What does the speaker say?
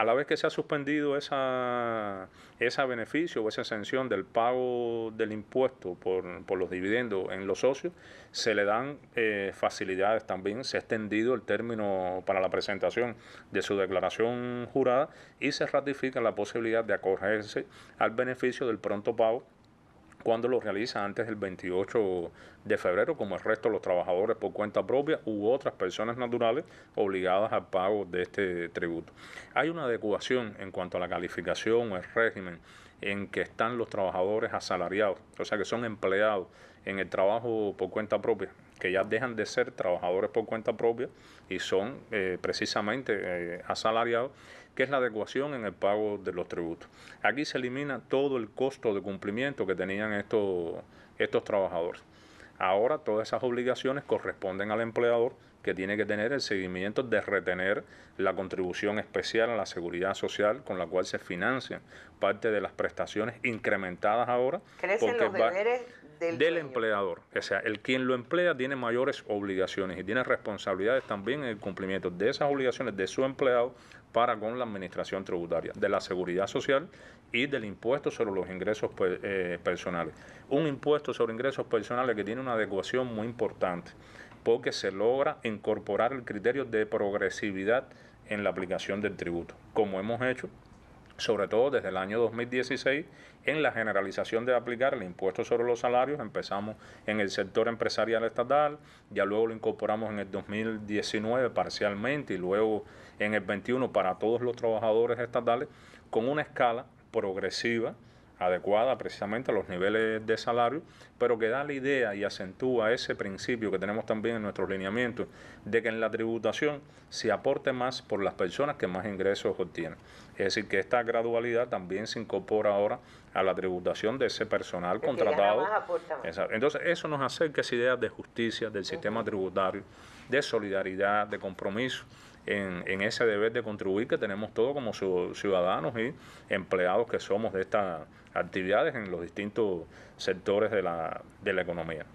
a la vez que se ha suspendido esa, ese beneficio o esa exención del pago del impuesto por, los dividendos en los socios, se le dan eh, facilidades también, se ha extendido el término para la presentación de su declaración jurada y se ratifica la posibilidad de acogerse al beneficio del pronto pago cuando lo realiza antes del 28 de febrero, como el resto de los trabajadores por cuenta propia u otras personas naturales obligadas al pago de este tributo. Hay una adecuación en cuanto a la calificación o el régimen en que están los trabajadores asalariados, o sea que son empleados en el trabajo por cuenta propia, que ya dejan de ser trabajadores por cuenta propia y son eh, precisamente eh, asalariados, que es la adecuación en el pago de los tributos. Aquí se elimina todo el costo de cumplimiento que tenían estos, estos trabajadores. Ahora todas esas obligaciones corresponden al empleador que tiene que tener el seguimiento de retener la contribución especial a la seguridad social con la cual se financian parte de las prestaciones incrementadas ahora. Crecen los deberes del, empleador. O sea, el quien lo emplea tiene mayores obligaciones y tiene responsabilidades también en el cumplimiento de esas obligaciones de su empleado para con la administración tributaria, de la seguridad social y del impuesto sobre los ingresos pues, eh, personales. Un impuesto sobre ingresos personales que tiene una adecuación muy importante porque se logra incorporar el criterio de progresividad en la aplicación del tributo, como hemos hecho sobre todo desde el año 2016, en la generalización de aplicar el impuesto sobre los salarios. Empezamos en el sector empresarial estatal, ya luego lo incorporamos en el 2019 parcialmente y luego en el 21 para todos los trabajadores estatales, con una escala progresiva adecuada precisamente a los niveles de salario, pero que da la idea y acentúa ese principio que tenemos también en nuestros lineamientos, de que en la tributación se aporte más por las personas que más ingresos obtienen. Es decir, que esta gradualidad también se incorpora ahora a la tributación de ese personal contratado. Entonces, eso nos acerca esa idea ideas de justicia, del sistema tributario, de solidaridad, de compromiso en, ese deber de contribuir que tenemos todos como ciudadanos y empleados que somos de estas actividades en los distintos sectores de la, de la economía.